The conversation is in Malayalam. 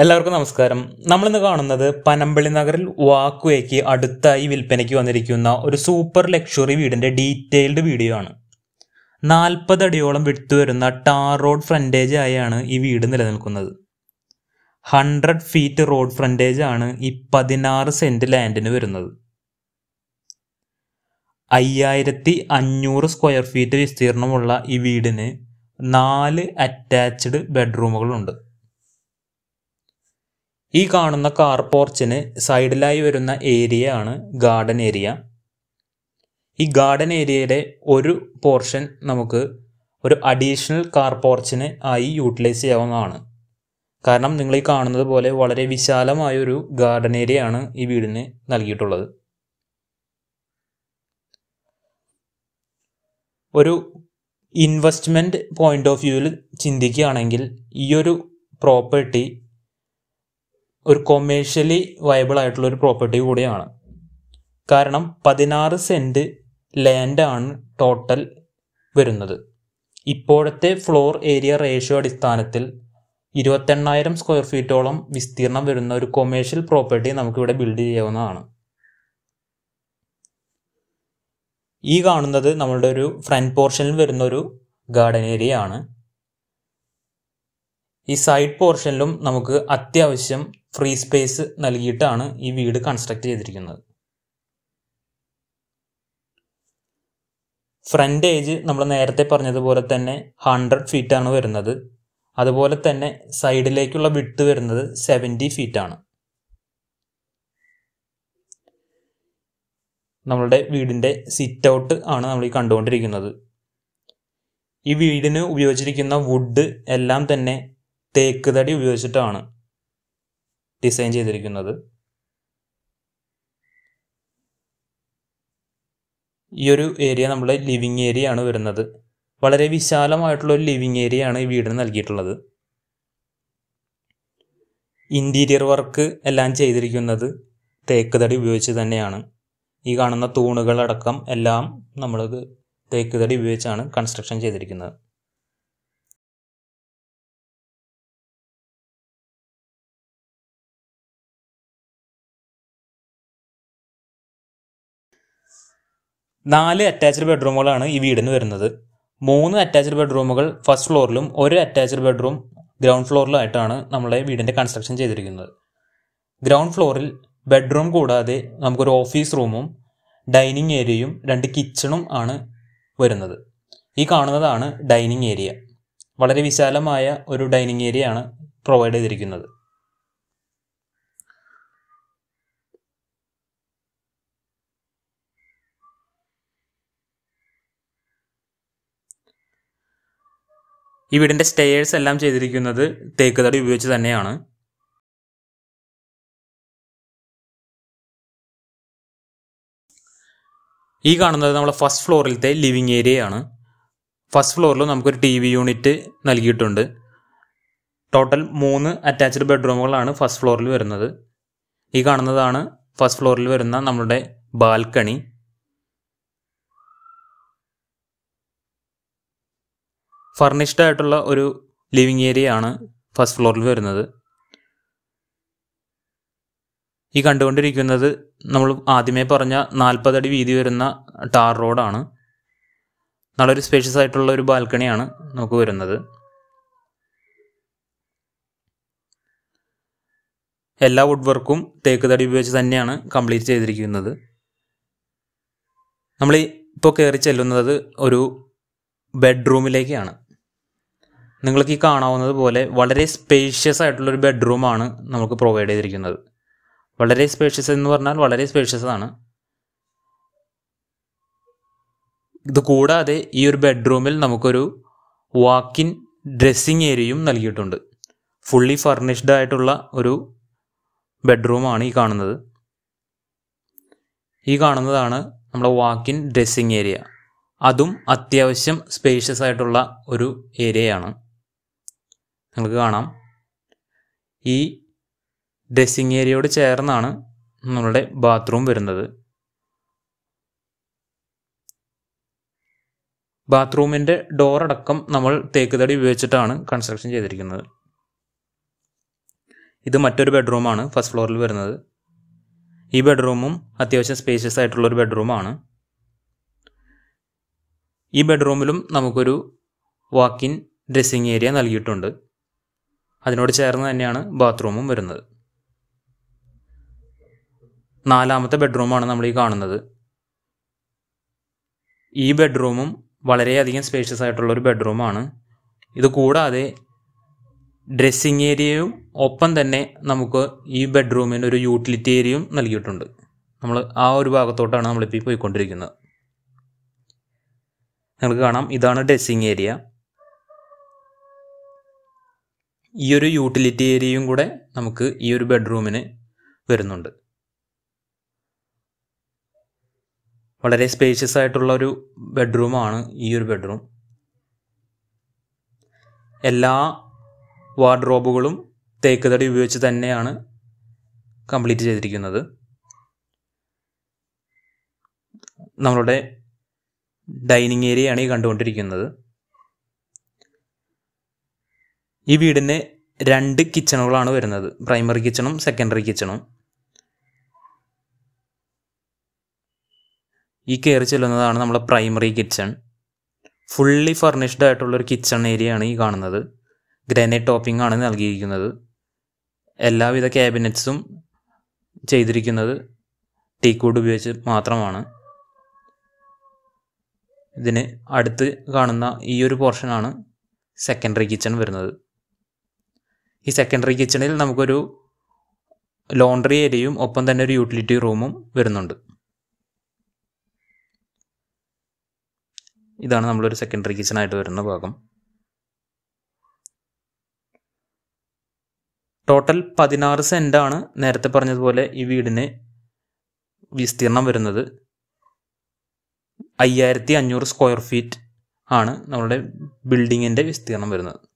എല്ലാവർക്കും നമസ്കാരം നമ്മളിന്ന് കാണുന്നത് പനമ്പള്ളി നഗറിൽ വാക്കുവയ്ക്ക് അടുത്തായി വിൽപ്പനയ്ക്ക് വന്നിരിക്കുന്ന ഒരു സൂപ്പർ ലക്ഷറി വീടിൻ്റെ ഡീറ്റെയിൽഡ് വീഡിയോ ആണ് നാൽപ്പതടിയോളം വിട്ടു വരുന്ന ടാർ റോഡ് ഫ്രണ്ടേജ് ആയാണ് ഈ വീട് നിലനിൽക്കുന്നത് ഹൺഡ്രഡ് ഫീറ്റ് റോഡ് ഫ്രണ്ടേജ് ആണ് ഈ പതിനാറ് സെന്റ് ലാൻഡിന് വരുന്നത് അയ്യായിരത്തി അഞ്ഞൂറ് സ്ക്വയർ ഫീറ്റ് വിസ്തീർണമുള്ള ഈ വീടിന് നാല് അറ്റാച്ച്ഡ് ബെഡ്റൂമുകളുണ്ട് ഈ കാണുന്ന കാർ പോർച്ചിന് സൈഡിലായി വരുന്ന ഏരിയ ആണ് ഗാർഡൻ ഏരിയ ഈ ഗാർഡൻ ഏരിയയുടെ ഒരു പോർഷൻ നമുക്ക് ഒരു അഡീഷണൽ കാർ പോർച്ചിന് ആയി യൂട്ടിലൈസ് ചെയ്യാവുന്നതാണ് കാരണം നിങ്ങൾ ഈ കാണുന്നത് പോലെ വളരെ വിശാലമായൊരു ഗാർഡൻ ഏരിയ ആണ് ഈ വീടിന് നൽകിയിട്ടുള്ളത് ഒരു ഇൻവെസ്റ്റ്മെൻറ്റ് പോയിൻ്റ് ഓഫ് വ്യൂവിൽ ചിന്തിക്കുകയാണെങ്കിൽ ഈ ഒരു പ്രോപ്പർട്ടി ഒരു കൊമേഴ്ഷ്യലി വയബിൾ ആയിട്ടുള്ള ഒരു പ്രോപ്പർട്ടി കൂടിയാണ് കാരണം പതിനാറ് സെൻറ്റ് ലാൻഡാണ് ടോട്ടൽ വരുന്നത് ഇപ്പോഴത്തെ ഫ്ലോർ ഏരിയ റേഷ്യോ അടിസ്ഥാനത്തിൽ ഇരുപത്തെണ്ണായിരം സ്ക്വയർ ഫീറ്റോളം വിസ്തീർണം വരുന്ന ഒരു കൊമേഴ്ഷ്യൽ പ്രോപ്പർട്ടി നമുക്കിവിടെ ബിൽഡ് ചെയ്യാവുന്നതാണ് ഈ കാണുന്നത് നമ്മളുടെ ഒരു ഫ്രണ്ട് പോർഷനിൽ വരുന്ന ഒരു ഗാർഡൻ ഏരിയ ആണ് ഈ സൈഡ് പോർഷനിലും നമുക്ക് അത്യാവശ്യം ഫ്രീ സ്പേസ് നൽകിയിട്ടാണ് ഈ വീട് കൺസ്ട്രക്ട് ചെയ്തിരിക്കുന്നത് ഫ്രണ്ട് ഏജ് നമ്മൾ നേരത്തെ പറഞ്ഞതുപോലെ തന്നെ ഹൺഡ്രഡ് ഫീറ്റാണ് വരുന്നത് അതുപോലെ തന്നെ സൈഡിലേക്കുള്ള വിട്ട് വരുന്നത് സെവൻറ്റി ഫീറ്റാണ് നമ്മളുടെ വീടിൻ്റെ സിറ്റ് ഔട്ട് ആണ് നമ്മൾ ഈ കണ്ടുകൊണ്ടിരിക്കുന്നത് ഈ വീടിന് ഉപയോഗിച്ചിരിക്കുന്ന വുഡ് എല്ലാം തന്നെ തേക്ക് തടി ഉപയോഗിച്ചിട്ടാണ് ഡിസൈൻ ചെയ്തിരിക്കുന്നത് ഈ ഒരു ഏരിയ നമ്മുടെ ലിവിങ് ഏരിയ ആണ് വരുന്നത് വളരെ വിശാലമായിട്ടുള്ള ഒരു ലിവിങ് ഏരിയ ആണ് ഈ വീടിന് നൽകിയിട്ടുള്ളത് ഇൻറ്റീരിയർ വർക്ക് എല്ലാം ചെയ്തിരിക്കുന്നത് തേക്ക് തടി ഉപയോഗിച്ച് തന്നെയാണ് ഈ കാണുന്ന തൂണുകളടക്കം എല്ലാം നമ്മൾ തേക്ക് തടി ഉപയോഗിച്ചാണ് കൺസ്ട്രക്ഷൻ ചെയ്തിരിക്കുന്നത് നാല് അറ്റാച്ച്ഡ് ബെഡ്റൂമുകളാണ് ഈ വീടിന് വരുന്നത് മൂന്ന് അറ്റാച്ച്ഡ് ബെഡ്റൂമുകൾ ഫസ്റ്റ് ഫ്ലോറിലും ഒരു അറ്റാച്ച്ഡ് ബെഡ്റൂം ഗ്രൗണ്ട് ഫ്ലോറിലായിട്ടാണ് നമ്മളെ വീടിൻ്റെ കൺസ്ട്രക്ഷൻ ചെയ്തിരിക്കുന്നത് ഗ്രൗണ്ട് ഫ്ലോറിൽ ബെഡ്റൂം കൂടാതെ നമുക്കൊരു ഓഫീസ് റൂമും ഡൈനിങ് ഏരിയയും രണ്ട് കിച്ചണും ആണ് വരുന്നത് ഈ കാണുന്നതാണ് ഡൈനിങ് ഏരിയ വളരെ വിശാലമായ ഒരു ഡൈനിങ് ഏരിയയാണ് പ്രൊവൈഡ് ചെയ്തിരിക്കുന്നത് ഈ വീടിൻ്റെ സ്റ്റെയേഴ്സ് എല്ലാം ചെയ്തിരിക്കുന്നത് തേക്ക് തടി ഉപയോഗിച്ച് തന്നെയാണ് ഈ കാണുന്നത് നമ്മുടെ ഫസ്റ്റ് ഫ്ലോറിലത്തെ ലിവിങ് ഏരിയയാണ് ഫസ്റ്റ് ഫ്ലോറിൽ നമുക്കൊരു ടി വി യൂണിറ്റ് നൽകിയിട്ടുണ്ട് ടോട്ടൽ മൂന്ന് അറ്റാച്ച്ഡ് ബെഡ്റൂമുകളാണ് ഫസ്റ്റ് ഫ്ലോറിൽ വരുന്നത് ഈ കാണുന്നതാണ് ഫസ്റ്റ് ഫ്ലോറിൽ വരുന്ന നമ്മുടെ ബാൽക്കണി ഫർണിഷ്ഡ് ആയിട്ടുള്ള ഒരു ലിവിങ് ഏരിയ ആണ് ഫസ്റ്റ് ഫ്ലോറിൽ വരുന്നത് ഈ കണ്ടുകൊണ്ടിരിക്കുന്നത് നമ്മൾ ആദ്യമേ പറഞ്ഞ നാൽപ്പതടി വീതി വരുന്ന ടാർ റോഡാണ് നല്ലൊരു സ്പേഷ്യസ് ആയിട്ടുള്ള ഒരു ബാൽക്കണിയാണ് നമുക്ക് വരുന്നത് എല്ലാ വുഡ് വർക്കും തേക്ക് തടി ഉപയോഗിച്ച് തന്നെയാണ് കംപ്ലീറ്റ് ചെയ്തിരിക്കുന്നത് നമ്മൾ ഇപ്പോൾ കയറി ചെല്ലുന്നത് ഒരു ബെഡ്റൂമിലേക്കാണ് നിങ്ങൾക്ക് ഈ കാണാവുന്നത് പോലെ വളരെ സ്പേഷ്യസ് ആയിട്ടുള്ളൊരു ബെഡ്റൂമാണ് നമുക്ക് പ്രൊവൈഡ് ചെയ്തിരിക്കുന്നത് വളരെ സ്പേഷ്യസ് എന്ന് പറഞ്ഞാൽ വളരെ സ്പേഷ്യസ് ആണ് ഇത് കൂടാതെ ഈ ഒരു ബെഡ്റൂമിൽ നമുക്കൊരു വാക്കിൻ ഡ്രസ്സിങ് ഏരിയയും നൽകിയിട്ടുണ്ട് ഫുള്ളി ഫർണിഷ്ഡ് ആയിട്ടുള്ള ഒരു ബെഡ്റൂമാണ് ഈ കാണുന്നത് ഈ കാണുന്നതാണ് നമ്മുടെ വാക്കിൻ ഡ്രസ്സിങ് ഏരിയ അതും അത്യാവശ്യം സ്പേഷ്യസ് ആയിട്ടുള്ള ഒരു ഏരിയയാണ് നിങ്ങൾക്ക് കാണാം ഈ ഡ്രസ്സിങ് ഏരിയയോട് ചേർന്നാണ് നമ്മളുടെ ബാത്റൂം വരുന്നത് ബാത്റൂമിൻ്റെ ഡോറടക്കം നമ്മൾ തേക്കുതടി ഉപയോഗിച്ചിട്ടാണ് കൺസ്ട്രക്ഷൻ ചെയ്തിരിക്കുന്നത് ഇത് മറ്റൊരു ബെഡ്റൂമാണ് ഫസ്റ്റ് ഫ്ലോറിൽ വരുന്നത് ഈ ബെഡ്റൂമും അത്യാവശ്യം സ്പേഷ്യസ് ആയിട്ടുള്ളൊരു ബെഡ്റൂമാണ് ഈ ബെഡ്റൂമിലും നമുക്കൊരു വാക്കിൻ ഡ്രസ്സിങ് ഏരിയ നൽകിയിട്ടുണ്ട് അതിനോട് ചേർന്ന് തന്നെയാണ് ബാത്റൂമും വരുന്നത് നാലാമത്തെ ബെഡ്റൂമാണ് നമ്മൾ ഈ കാണുന്നത് ഈ ബെഡ്റൂമും വളരെയധികം സ്പേഷ്യസ് ആയിട്ടുള്ള ഒരു ബെഡ്റൂമാണ് ഇത് കൂടാതെ ഡ്രസ്സിങ് ഏരിയയും ഒപ്പം തന്നെ നമുക്ക് ഈ ബെഡ്റൂമിന് ഒരു യൂട്ടിലിറ്റി ഏരിയയും നൽകിയിട്ടുണ്ട് നമ്മൾ ആ ഒരു ഭാഗത്തോട്ടാണ് നമ്മളിപ്പോൾ പോയിക്കൊണ്ടിരിക്കുന്നത് നിങ്ങൾക്ക് കാണാം ഇതാണ് ഡ്രസ്സിങ് ഏരിയ ഈ ഒരു യൂട്ടിലിറ്റി ഏരിയയും കൂടെ നമുക്ക് ഈ ഒരു ബെഡ്റൂമിന് വരുന്നുണ്ട് വളരെ സ്പേഷ്യസ് ആയിട്ടുള്ള ഒരു ബെഡ്റൂമാണ് ഈ ഒരു ബെഡ്റൂം എല്ലാ വാർഡ്രോബുകളും തേക്കുതടി ഉപയോഗിച്ച് തന്നെയാണ് കംപ്ലീറ്റ് ചെയ്തിരിക്കുന്നത് നമ്മളുടെ ഡൈനിങ് ഏരിയയാണ് ഈ കണ്ടുകൊണ്ടിരിക്കുന്നത് ഈ വീടിന് രണ്ട് കിച്ചണുകളാണ് വരുന്നത് പ്രൈമറി കിച്ചണും സെക്കൻഡറി കിച്ചണും ഈ കയറി ചെല്ലുന്നതാണ് നമ്മുടെ പ്രൈമറി കിച്ചൺ ഫുള്ളി ഫർണിഷ്ഡ് ആയിട്ടുള്ളൊരു കിച്ചൺ ഏരിയ ആണ് ഈ കാണുന്നത് ഗ്രാനൈറ്റ് ടോപ്പിംഗ് ആണ് നൽകിയിരിക്കുന്നത് എല്ലാവിധ ക്യാബിനറ്റ്സും ചെയ്തിരിക്കുന്നത് കൂട് ഉപയോഗിച്ച് മാത്രമാണ് ഇതിന് അടുത്ത് കാണുന്ന ഈ ഒരു പോർഷനാണ് സെക്കൻഡറി കിച്ചൺ വരുന്നത് ഈ സെക്കൻഡറി കിച്ചണിൽ നമുക്കൊരു ലോണ്ടറി ഏരിയയും ഒപ്പം തന്നെ ഒരു യൂട്ടിലിറ്റി റൂമും വരുന്നുണ്ട് ഇതാണ് നമ്മളൊരു സെക്കൻഡറി കിച്ചണായിട്ട് വരുന്ന ഭാഗം ടോട്ടൽ പതിനാറ് സെൻറ്റാണ് നേരത്തെ പറഞ്ഞതുപോലെ ഈ വീടിന് വിസ്തീർണം വരുന്നത് അയ്യായിരത്തി അഞ്ഞൂറ് സ്ക്വയർ ഫീറ്റ് ആണ് നമ്മുടെ ബിൽഡിങ്ങിൻ്റെ വിസ്തീർണം വരുന്നത്